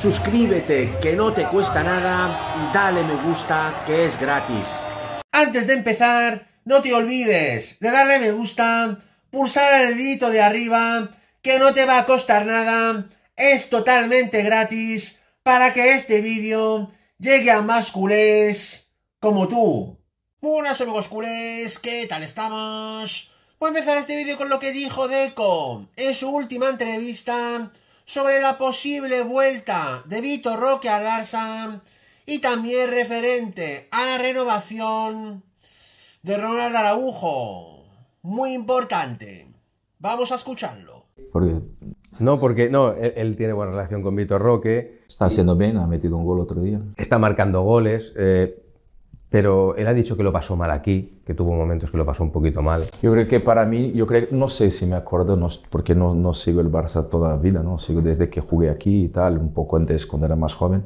suscríbete que no te cuesta nada y dale me gusta que es gratis. Antes de empezar, no te olvides de darle me gusta, pulsar el dedito de arriba, que no te va a costar nada, es totalmente gratis para que este vídeo llegue a más culés como tú. Buenas amigos culés, ¿qué tal estamos? Voy a empezar este vídeo con lo que dijo Deco en su última entrevista sobre la posible vuelta de Vitor Roque al Barça y también referente a la renovación de Ronald Araujo. Muy importante. Vamos a escucharlo. No, porque no, él, tiene buena relación con Vitor Roque. Está haciendo bien, ha metido un gol otro día. Está marcando goles. Eh, pero él ha dicho que lo pasó mal aquí, que tuvo momentos que lo pasó un poquito mal. Yo creo que para mí, yo creo, no sé si me acuerdo, no, porque no, no sigo el Barça toda la vida, ¿no? sigo desde que jugué aquí y tal, un poco antes cuando era más joven.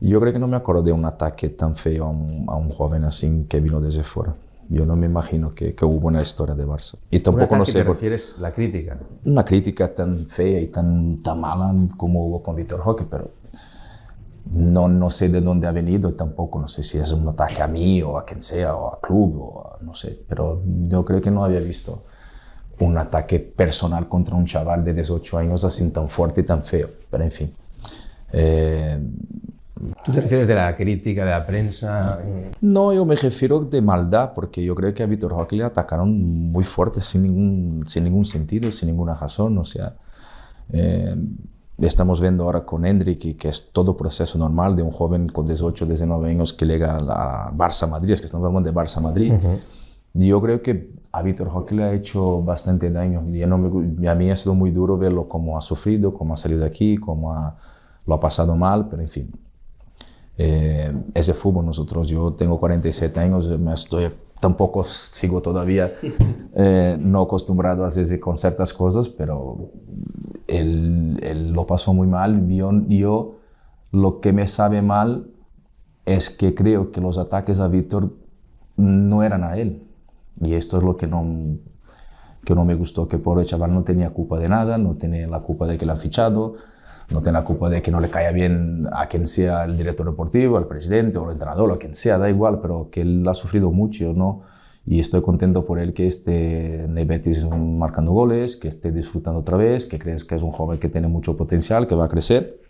Yo creo que no me acuerdo de un ataque tan feo a un, joven así que vino desde fuera. Yo no me imagino que, hubo una historia de Barça. Y tampoco no sé. ¿Te por... refieres la crítica? Una crítica tan fea y tan, tan mala como hubo con Víctor Roque, pero no, no sé de dónde ha venido tampoco, no sé si es un ataque a mí o a quien sea, o a club, o no sé, pero yo creo que no había visto un ataque personal contra un chaval de 18 años así tan fuerte y tan feo, pero en fin. Eh, ¿Tú te refieres de la crítica de la prensa? No, yo me refiero de maldad, porque yo creo que a Víctor Joaquín le atacaron muy fuerte, sin ningún, sin ningún sentido, sin ninguna razón. O sea, eh, estamos viendo ahora con Hendrik, que es todo proceso normal de un joven con 18, 19 años que llega a Barça Madrid, es que estamos hablando de Barça Madrid. y Yo creo que a Víctor Joaquín le ha hecho bastante daño. Y a mí ha sido muy duro verlo cómo ha sufrido, cómo ha salido de aquí, cómo lo ha pasado mal, pero en fin. Eh, ese fútbol nosotros, yo tengo 47 años, me estoy tampoco sigo todavía eh, no acostumbrado a veces con ciertas cosas, pero él, lo pasó muy mal. Yo, lo que me sabe mal es que creo que los ataques a Víctor no eran a él. Y esto es lo que no, que no me gustó, que por el chaval no tenía culpa de nada, no tenía la culpa de que lo han fichado no tiene la culpa de que no le caiga bien a quien sea el director deportivo, al presidente o el entrenador, a quien sea, da igual, pero que él ha sufrido mucho, ¿no? Y estoy contento por él que esté en el Betis marcando goles, que esté disfrutando otra vez, que crees que es un joven que tiene mucho potencial, que va a crecer.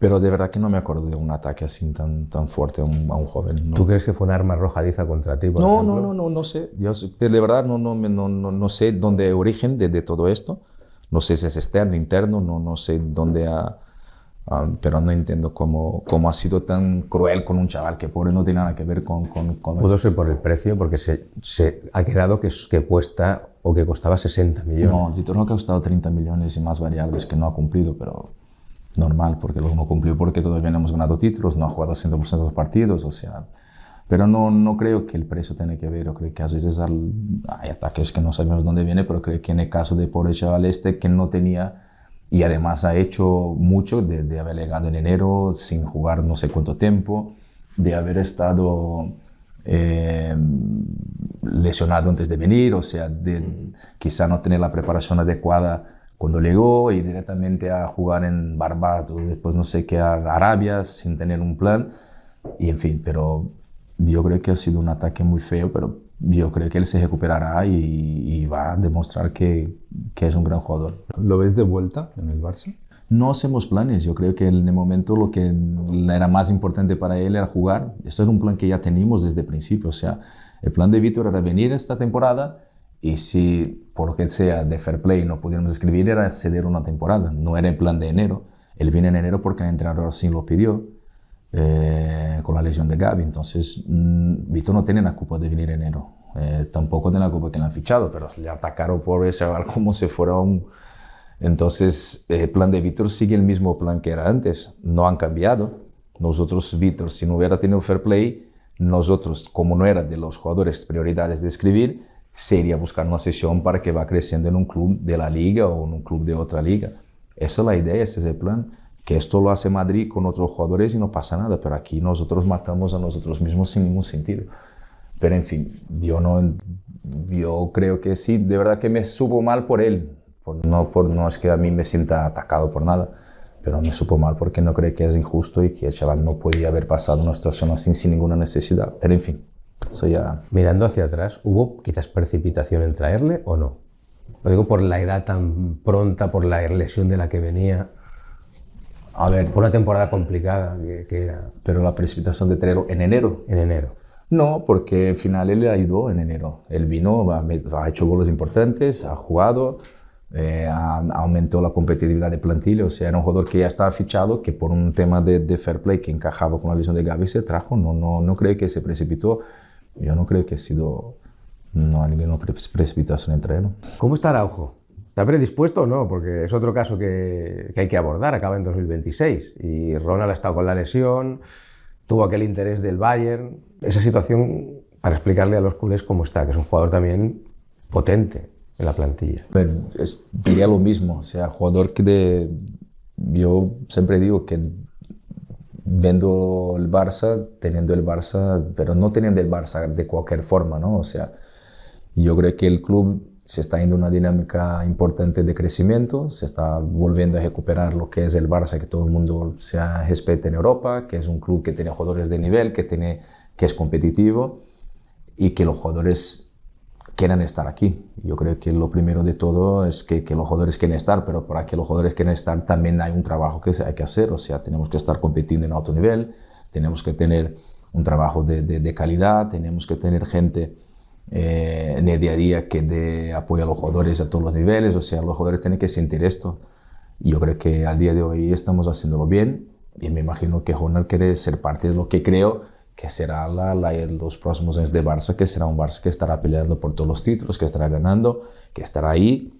Pero de verdad que no me acuerdo de un ataque así tan, tan fuerte a un, joven. ¿Tú crees que fue una arma arrojadiza contra ti? no, no, no, no, no sé. de verdad no, no, no, no sé dónde origen de todo esto no sé si es externo, interno, no, no sé dónde ha... Ah, pero no entiendo cómo, cómo, ha sido tan cruel con un chaval que pobre no tiene nada que ver con... Pudo ser por el precio, porque se, ha quedado que, que, cuesta o que costaba 60 millones. No, yo creo que ha costado 30 millones y más variables que no ha cumplido, pero normal, porque luego no cumplió porque todavía no hemos ganado títulos, no ha jugado 100% de los partidos, o sea, pero no, no creo que el precio tenga que ver. o creo que a veces hay ataques que no sabemos dónde viene, pero creo que en el caso de pobre chaval este que no tenía y además ha hecho mucho de, haber llegado en enero sin jugar no sé cuánto tiempo, de haber estado eh, lesionado antes de venir, o sea, de quizá no tener la preparación adecuada cuando llegó y directamente a jugar en Barbados, después no sé qué, a Arabia sin tener un plan, y en fin, pero yo creo que ha sido un ataque muy feo, pero yo creo que él se recuperará y, va a demostrar que, es un gran jugador. ¿Lo ves de vuelta en el Barça? No hacemos planes. Yo creo que en el momento lo que era más importante para él era jugar. Esto era un plan que ya teníamos desde el principio. O sea, el plan de Víctor era venir esta temporada y si, por lo que sea, de fair play no pudiéramos escribir, era ceder una temporada. No era el plan de enero. Él viene en enero porque el entrenador sí lo pidió eh, con la lesión de Gavi, Entonces, mm, Víctor no tiene la culpa de venir enero. Eh, tampoco tiene la culpa que le han fichado, pero le atacaron por ese como se fuera un... Entonces, el eh, plan de Víctor sigue el mismo plan que era antes. No han cambiado. Nosotros, Víctor, si no hubiera tenido fair play, nosotros, como no era de los jugadores prioridades de escribir, sería buscar una sesión para que va creciendo en un club de la liga o en un club de otra liga. Esa es la idea, ese es el plan que esto lo hace Madrid con otros jugadores y no pasa nada, pero aquí nosotros matamos a nosotros mismos sin ningún sentido. Pero en fin, yo no, yo creo que sí, de verdad que me supo mal por él, no, por, no es que a mí me sienta atacado por nada, pero me supo mal porque no cree que es injusto y que el chaval no podía haber pasado una situación así sin ninguna necesidad, pero en fin, eso ya... Mirando hacia atrás, ¿hubo quizás precipitación en traerle o no? Lo digo por la edad tan pronta, por la lesión de la que venía. A ver. Fue una temporada complicada que, era. Pero la precipitación de Trero en enero. En enero. No, porque al final él le ayudó en enero. Él vino, ha, hecho goles importantes, ha jugado, eh, ha, aumentó la competitividad de plantilla. O sea, era un jugador que ya estaba fichado, que por un tema de, fair play que encajaba con la visión de Gaby se trajo. No, no, no creo que se precipitó. Yo no creo que ha sido no nivel ninguna precipitación entre ellos. ¿Cómo está Araujo? ¿Está predispuesto o no? Porque es otro caso que, hay que abordar, acaba en 2026 y Ronald ha estado con la lesión, tuvo aquel interés del Bayern. Esa situación, para explicarle a los culés cómo está, que es un jugador también potente en la plantilla. Pero diría lo mismo, o sea, jugador que de, yo siempre digo que vendo el Barça, teniendo el Barça, pero no teniendo el Barça de cualquier forma, ¿no? O sea, yo creo que el club se está yendo una dinámica importante de crecimiento, se está volviendo a recuperar lo que es el Barça, que todo el mundo se respeta en Europa, que es un club que tiene jugadores de nivel, que, tiene, que es competitivo y que los jugadores quieran estar aquí. Yo creo que lo primero de todo es que, los jugadores quieran estar, pero para que los jugadores quieran estar también hay un trabajo que hay que hacer, o sea, tenemos que estar compitiendo en alto nivel, tenemos que tener un trabajo de calidad, tenemos que tener gente eh, en el día a día que dé apoyo a los jugadores a todos los niveles, o sea, los jugadores tienen que sentir esto. Y yo creo que al día de hoy estamos haciéndolo bien y me imagino que Ronald quiere ser parte de lo que creo que será la, la, los próximos años de Barça, que será un Barça que estará peleando por todos los títulos, que estará ganando, que estará ahí.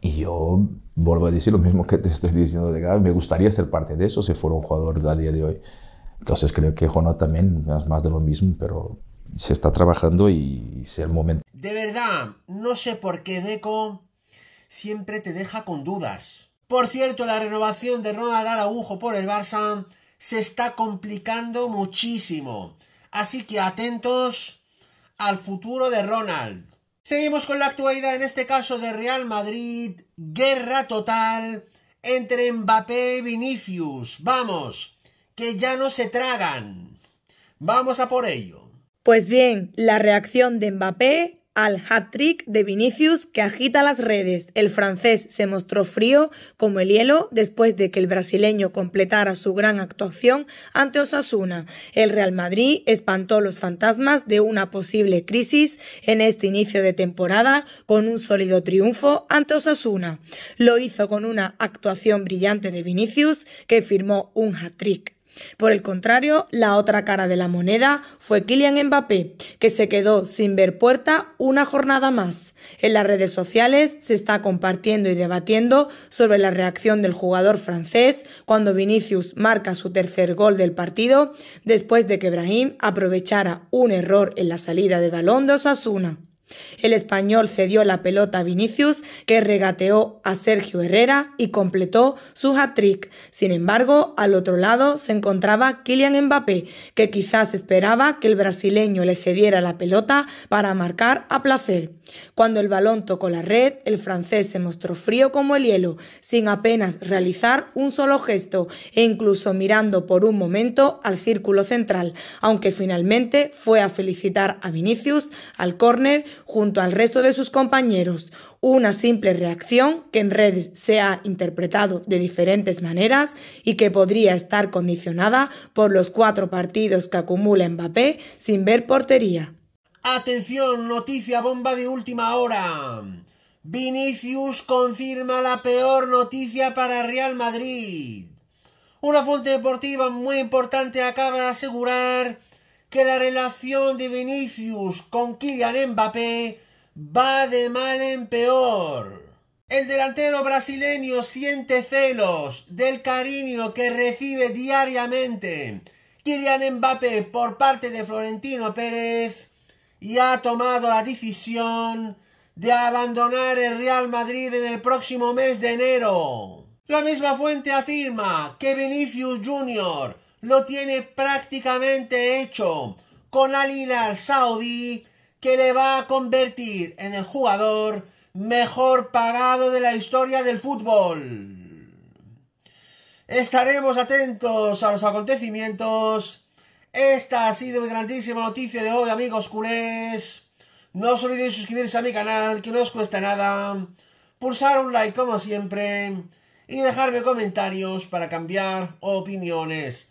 Y yo vuelvo a decir lo mismo que te estoy diciendo de me gustaría ser parte de eso si fuera un jugador del día de hoy. Entonces creo que Jonathan también es más de lo mismo, pero se está trabajando y sea el momento. De verdad, no sé por qué Deco siempre te deja con dudas. Por cierto, la renovación de Ronald Araujo por el Barça se está complicando muchísimo. Así que atentos al futuro de Ronald. Seguimos con la actualidad, en este caso de Real Madrid. Guerra total entre Mbappé y Vinicius. Vamos, que ya no se tragan. Vamos a por ello. Pues bien, la reacción de Mbappé al hat-trick de Vinicius que agita las redes. El francés se mostró frío como el hielo después de que el brasileño completara su gran actuación ante Osasuna. El Real Madrid espantó los fantasmas de una posible crisis en este inicio de temporada con un sólido triunfo ante Osasuna. Lo hizo con una actuación brillante de Vinicius que firmó un hat-trick. Por el contrario, la otra cara de la moneda fue Kylian Mbappé, que se quedó sin ver puerta una jornada más. En las redes sociales se está compartiendo y debatiendo sobre la reacción del jugador francés cuando Vinicius marca su tercer gol del partido después de que Brahim aprovechara un error en la salida de balón de Osasuna. El español cedió la pelota a Vinicius, que regateó a Sergio Herrera y completó su hat-trick. Sin embargo, al otro lado se encontraba Kylian Mbappé, que quizás esperaba que el brasileño le cediera la pelota para marcar a placer. Cuando el balón tocó la red, el francés se mostró frío como el hielo, sin apenas realizar un solo gesto e incluso mirando por un momento al círculo central, aunque finalmente fue a felicitar a Vinicius al córner junto al resto de sus compañeros, una simple reacción que en redes se ha interpretado de diferentes maneras y que podría estar condicionada por los cuatro partidos que acumula Mbappé sin ver portería. Atención, noticia bomba de última hora. Vinicius confirma la peor noticia para Real Madrid. Una fuente deportiva muy importante acaba de asegurar que la relación de Vinicius con Kylian Mbappé va de mal en peor. El delantero brasileño siente celos del cariño que recibe diariamente Kylian Mbappé por parte de Florentino Pérez y ha tomado la decisión de abandonar el Real Madrid en el próximo mes de enero. La misma fuente afirma que Vinicius Jr lo tiene prácticamente hecho con Alina Saudi, que le va a convertir en el jugador mejor pagado de la historia del fútbol. Estaremos atentos a los acontecimientos. Esta ha sido mi grandísima noticia de hoy, amigos culés. No os olvidéis suscribirse a mi canal, que no os cuesta nada. Pulsar un like como siempre. Y dejarme comentarios para cambiar opiniones.